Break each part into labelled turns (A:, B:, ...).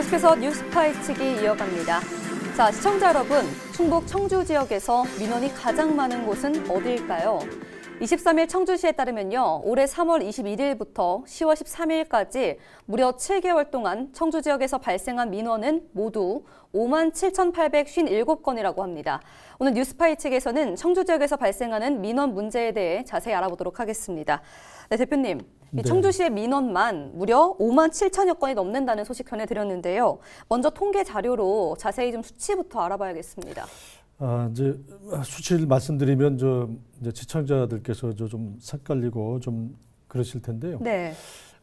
A: 계속해서 뉴스 파이 측이 이어갑니다. 자, 시청자 여러분, 충북 청주 지역에서 민원이 가장 많은 곳은 어디일까요? 23일 청주시에 따르면요. 올해 3월 21일부터 10월 13일까지 무려 7개월 동안 청주 지역에서 발생한 민원은 모두 5 7,857건이라고 합니다. 오늘 뉴스파이 측에서는 청주 지역에서 발생하는 민원 문제에 대해 자세히 알아보도록 하겠습니다. 네, 대표님. 네. 청주시의 민원만 무려 5만 7천여 건이 넘는다는 소식 전해드렸는데요. 먼저 통계 자료로 자세히 좀 수치부터 알아봐야겠습니다.
B: 아, 이제 수치를 말씀드리면 저 이제 시청자들께서 저좀 헷갈리고 좀 그러실 텐데요. 네.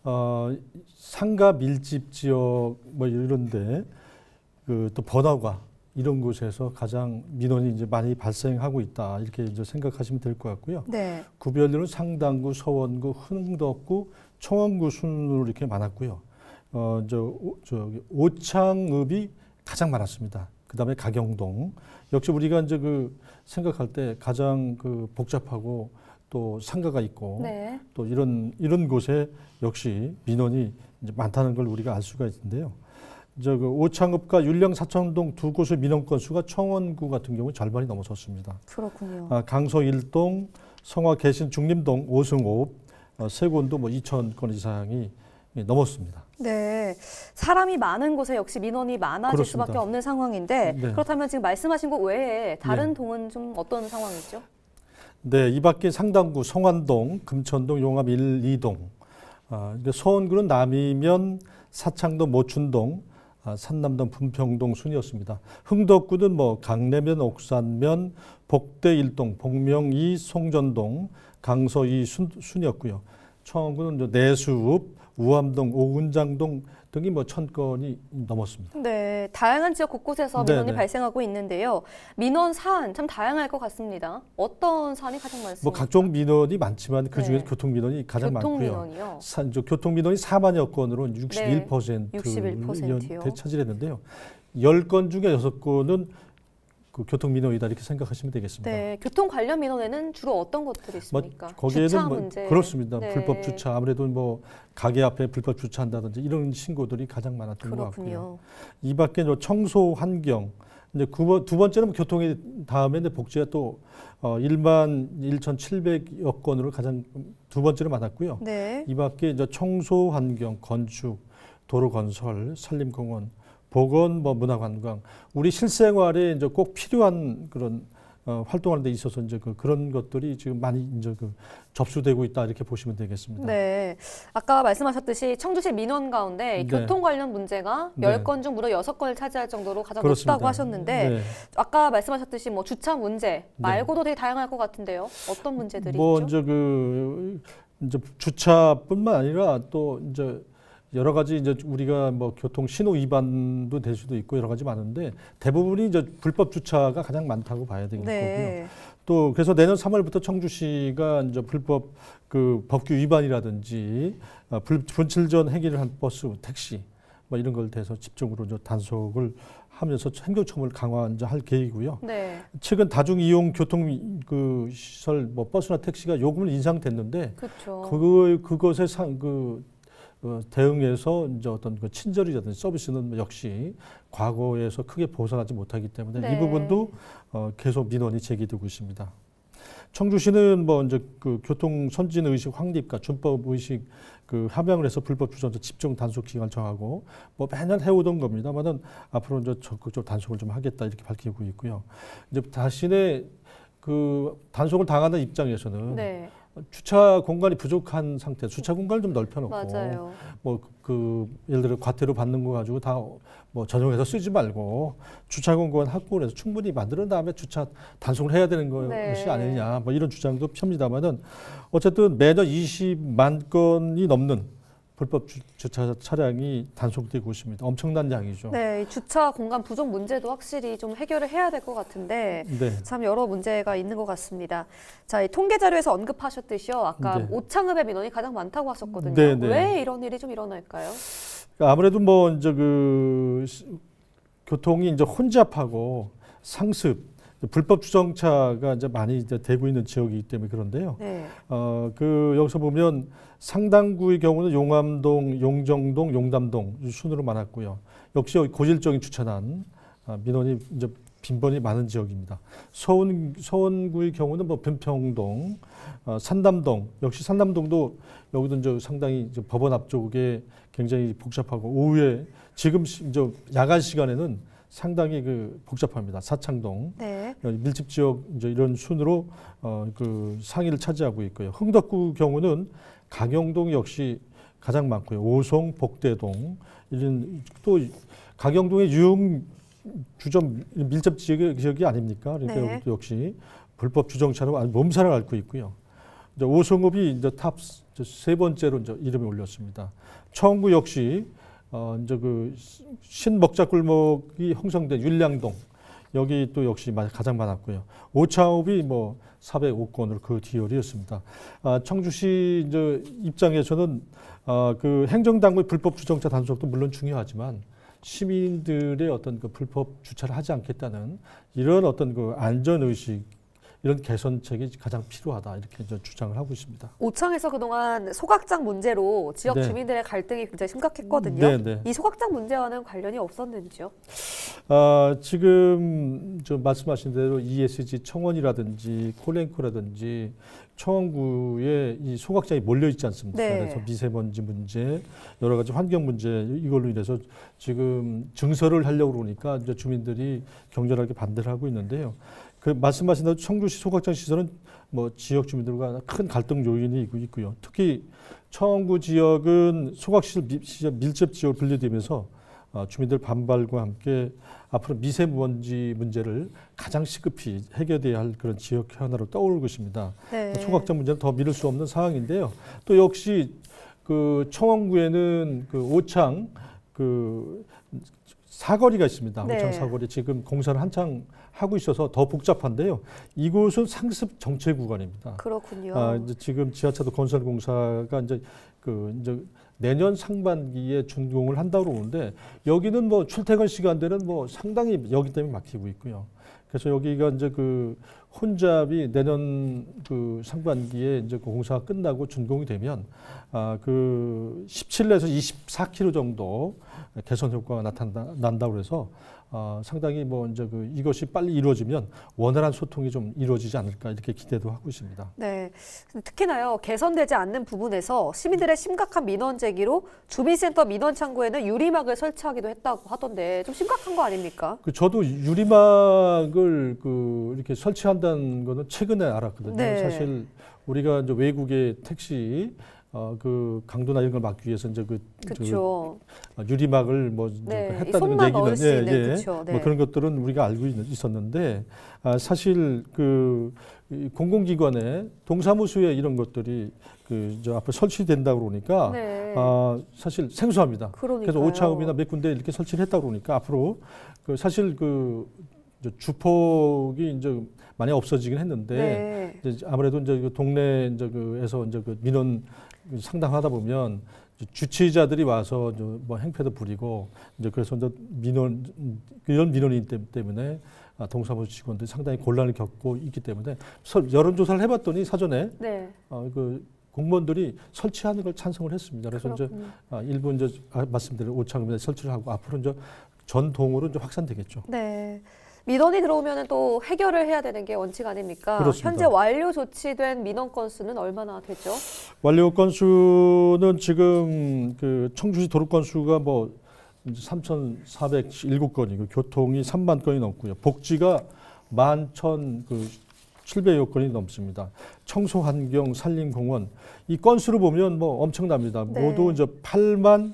B: 어, 상가 밀집 지역 뭐 이런데 그또 번화가 이런 곳에서 가장 민원이 이제 많이 발생하고 있다 이렇게 이제 생각하시면 될 것 같고요. 네. 구별로는 상당구, 서원구, 흥덕구, 청원구 순으로 이렇게 많았고요. 어저 저기 오창읍이 가장 많았습니다. 그다음에 가경동 역시 우리가 이제 그 생각할 때 가장 그 복잡하고 또 상가가 있고 네. 또 이런 이런 곳에 역시 민원이 이제 많다는 걸 우리가 알 수가 있는데요. 저그 오창읍과 율령 사천동 두 곳의 민원 건수가 청원구 같은 경우 절반이 넘어섰습니다.
A: 그렇군요. 아,
B: 강서 일동, 성화 개신 중림동 오승호 어, 세 곳도 뭐 2천 건 이상이 예, 넘었습니다.
A: 네, 사람이 많은 곳에 역시 민원이 많아질 그렇습니다. 수밖에 없는 상황인데 네. 그렇다면 지금 말씀하신 곳 외에 다른 네. 동은 좀 어떤 상황이죠?
B: 네, 이 밖에 상당구 성안동, 금천동, 용암 1, 2동, 어, 서원구는 남이면 사창동, 모춘동, 아, 산남동 분평동 순이었습니다. 흥덕구는 뭐 강내면 옥산면 복대 일동 복명 이 송전동 강서 이 순, 이었고요 청원구는 내수읍 우암동 오군장동 등이 뭐천 건이 넘었습니다.
A: 네, 다양한 지역 곳곳에서 네, 민원이 네네. 발생하고 있는데요. 민원 사안 참 다양할 것 같습니다. 어떤 사안이 가장 많습니까? 뭐
B: 각종 민원이 많지만 그중에 네. 교통 민원이 가장 교통 많고요. 민원이요? 사, 교통 민원이 4만여 건으로 6 1 네, 61%요. 차지했는데요. 10건 중에 6건은 그 교통 민원이다 이렇게 생각하시면 되겠습니다.
A: 네, 교통 관련 민원에는 주로 어떤 것들이 뭐 있습니까? 뭐, 거기에는 뭐, 그렇습니다. 네. 불법 주차
B: 아무래도 뭐 가게 앞에 불법 주차한다든지 이런 신고들이 가장 많았던 그렇군요. 것 같고요. 이밖에 청소 환경 이제 두 번째는 뭐 교통에 다음에 복지가 또 어, 1만 1,700여 건으로 가장 두 번째로 많았고요. 네. 이밖에 이제 청소 환경 건축 도로 건설 산림공원 보건, 뭐 문화관광, 우리 실생활에 이제 꼭 필요한 그런 어, 활동하는 데 있어서 이제 그 그런 것들이 지금 많이 이제 그 접수되고 있다 이렇게 보시면 되겠습니다.
A: 네. 아까 말씀하셨듯이 청주시 민원 가운데 네. 교통 관련 문제가 네. 10건 중 무려 6건을 차지할 정도로 가장 그렇습니다. 높다고 하셨는데 네. 아까 말씀하셨듯이 뭐 주차 문제 네. 말고도 되게 다양할 것 같은데요. 어떤 문제들이 뭐 있죠?
B: 이제 그 이제 주차뿐만 아니라 또 이제 여러 가지 이제 우리가 뭐 교통 신호 위반도 될 수도 있고 여러 가지 많은데 대부분이 이제 불법 주차가 가장 많다고 봐야 되는 네. 거고요. 또 그래서 내년 3월부터 청주시가 이제 불법 그 법규 위반이라든지 어, 불, 분칠전 행위를 한 버스, 택시 뭐 이런 걸 대해서 집중으로 이제 단속을 하면서 행정처벌 강화할 계획이고요. 네. 최근 다중 이용 교통 그 시설 뭐 버스나 택시가 요금을 인상됐는데 그쵸. 그 그것에 상그 어, 대응해서 이제 어떤 그 친절이라든지 서비스는 역시 과거에서 크게 보상하지 못하기 때문에 네. 이 부분도 어, 계속 민원이 제기되고 있습니다. 청주시는 뭐 이제 그 교통 선진 의식 확립과 준법 의식 그 합양을 해서 불법 주선자 집중 단속 기간 정하고 뭐 매년 해오던 겁니다만은 앞으로 이제 적극적 단속을 좀 하겠다 이렇게 밝히고 있고요. 이제 자신의 그 단속을 당하는 입장에서는 네. 주차 공간이 부족한 상태, 주차 공간을 좀 넓혀놓고 뭐그 그 예를 들어 과태료 받는 거 가지고 다뭐 전용해서 쓰지 말고 주차 공간 확보를 해서 충분히 만드는 다음에 주차 단속을 해야 되는 네. 것이 아니냐 뭐 이런 주장도 펴니다만은 어쨌든 매년 20만 건이 넘는 불법 주차 차량이 단속되고 있습니다. 엄청난
A: 양이죠. 네, 주차 공간 부족 문제도 확실히 좀 해결을 해야 될 것 같은데 네. 참 여러 문제가 있는 것 같습니다. 자, 통계 자료에서 언급하셨듯이요. 아까 네. 오창읍의 민원이 가장 많다고 하셨거든요. 네, 네. 왜 이런 일이 좀 일어날까요?
B: 그러니까 아무래도 뭐 이제 그 교통이 이제 혼잡하고 상습 불법 주정차가 이제 많이 이제 되고 있는 지역이기 때문에 그런데요. 네. 어, 그 여기서 보면 상당구의 경우는 용암동, 용정동, 용담동 순으로 많았고요. 역시 고질적인 추천한 아, 민원이 이제 빈번히 많은 지역입니다. 서운서운구의 경우는 뭐 변평동, 어, 산담동 역시 산담동도 여기도 이제 상당히 이제 법원 앞쪽에 굉장히 복잡하고 오후에 지금 이제 야간 시간에는 상당히 그 복잡합니다. 사창동 네. 어, 밀집 지역 이제 이런 순으로 어그 상위를 차지하고 있고요. 흥덕구 경우는 강영동 역시 가장 많고요. 오송, 복대동 이런 또강영동의 유흥 주점 밀접 지역이, 지역이 아닙니까? 그러니까 네. 역시 불법 주정차로 몸살을 앓고 있고요. 이제 오송읍이 이제 탑세 번째로 이제 이름을 올렸습니다. 청구 역시 어, 이제 그 신먹자 골목이 형성된 율량동 여기 또 역시 가장 많았고요. 오차업이 뭐 405건으로 그 뒤열이었습니다. 아, 청주시 이제 입장에서는 아, 그 행정당국의 불법 주정차 단속도 물론 중요하지만 시민들의 어떤 그 불법 주차를 하지 않겠다는 이런 어떤 그 안전 의식 이런 개선책이 가장 필요하다 이렇게 주장을 하고 있습니다.
A: 오창에서 그동안 소각장 문제로 지역 네. 주민들의 갈등이 굉장히 심각했거든요. 네, 네. 이 소각장 문제와는 관련이 없었는지요?
B: 어, 지금 좀 말씀하신 대로 ESG 청원이라든지 콜랭코라든지 청원구에 이 소각장이 몰려 있지 않습니까? 네. 그래서 미세먼지 문제, 여러 가지 환경 문제 이걸로 인해서 지금 증설을 하려고 그러니까 이제 주민들이 격렬하게 반대를 하고 있는데요. 그 말씀하신 대로 청주시 소각장 시설은 뭐 지역 주민들과 큰 갈등 요인이 있고요. 특히 청구 지역은 소각시설 밀접 지역으로 분류되면서 어, 주민들 반발과 함께 앞으로 미세먼지 문제를 가장 시급히 해결해야할 그런 지역 하나로 떠오를 것입니다. 네. 어, 소각장 문제는 더 미룰 수 없는 상황인데요. 또 역시 그 청원구에는 그 오창 그 사거리가 있습니다. 네. 오창 사거리 지금 공사를 한창 하고 있어서 더 복잡한데요. 이곳은 상습 정체 구간입니다.
A: 그렇군요. 아,
B: 이제 지금 지하차도 건설공사가 이제 그 이제 내년 상반기에 준공을 한다고 그는데 여기는 뭐 출퇴근 시간대는 뭐 상당히 여기 때문에 막히고 있고요. 그래서 여기가 이제 그 혼잡이 내년 그 상반기에 이제 그 공사가 끝나고 준공이 되면 아그 17에서 24km 정도 개선 효과가 나타난다 난다 그래서 어, 상당히 뭐 이제 그 이것이 빨리 이루어지면 원활한 소통이 좀 이루어지지 않을까 이렇게 기대도 하고 있습니다.
A: 네, 특히나요 개선되지 않는 부분에서 시민들의 심각한 민원 제기로 주민센터 민원 창구에는 유리막을 설치하기도 했다고 하던데 좀 심각한 거 아닙니까?
B: 그 저도 유리막을 그 이렇게 설치한다는 거는 최근에 알았거든요. 네. 사실 우리가 이제 외국의 택시 어, 그 강도나 이런 걸 막기 위해서 이제 그, 그 유리막을 뭐 네, 그 했다는 얘기는 예, 네, 예. 네. 뭐 그런 것들은 우리가 알고 있었는데 아, 사실 그 공공기관에 동사무소에 이런 것들이 그저 앞에 설치된다 그러니까 네. 아, 사실 생소합니다. 그러니까요. 그래서 오차읍이나 몇 군데 이렇게 설치를 했다 그러니까 앞으로 그 사실 그 이제 주폭이 이제 많이 없어지긴 했는데 네. 이제 아무래도 이제 그 동네 이제 그에서 이제 그 민원 상담하다 보면 주치자들이 와서 뭐 행패도 부리고 이제 그래서 이제 민원 이런 민원인 때문에 아, 동사무소 직원들이 상당히 곤란을 겪고 있기 때문에 여론조사를 해봤더니 사전에 네. 어, 그 공무원들이 설치하는 걸 찬성을 했습니다. 그래서 그렇군요. 이제 아, 일부 이제 아, 말씀드린 오차금에 설치를 하고 앞으로 이제 전동으로 이제 확산되겠죠.
A: 네. 민원이 들어오면 또 해결을 해야 되는 게 원칙 아닙니까? 그렇습니다. 현재 완료 조치된 민원 건수는 얼마나 되죠?
B: 완료 건수는 지금 그 청주시 도로 건수가 뭐 3,407건이고 교통이 3만 건이 넘고요. 복지가 1 1 700여 건이 넘습니다. 청소 환경, 산림 공원 이 건수로 보면 뭐 엄청납니다. 네. 모두 이제 8만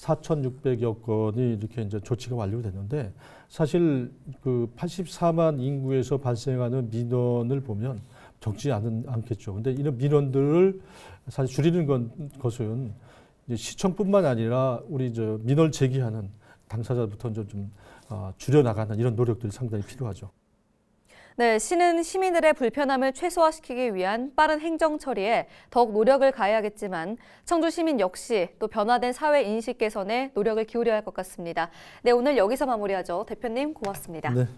B: 4,600여 건이 이렇게 이제 조치가 완료됐는데 사실 그 84만 인구에서 발생하는 민원을 보면 적지 않은, 않겠죠. 근데 이런 민원들을 사실 줄이는 건, 것은 시청뿐만 아니라 우리 저 민원 제기하는 당사자부터 좀 아, 줄여나가는 이런 노력들이 상당히 필요하죠.
A: 네, 시는 시민들의 불편함을 최소화시키기 위한 빠른 행정 처리에 더욱 노력을 가해야겠지만 청주 시민 역시 또 변화된 사회 인식 개선에 노력을 기울여야 할 것 같습니다. 네, 오늘 여기서 마무리하죠. 대표님 고맙습니다. 네.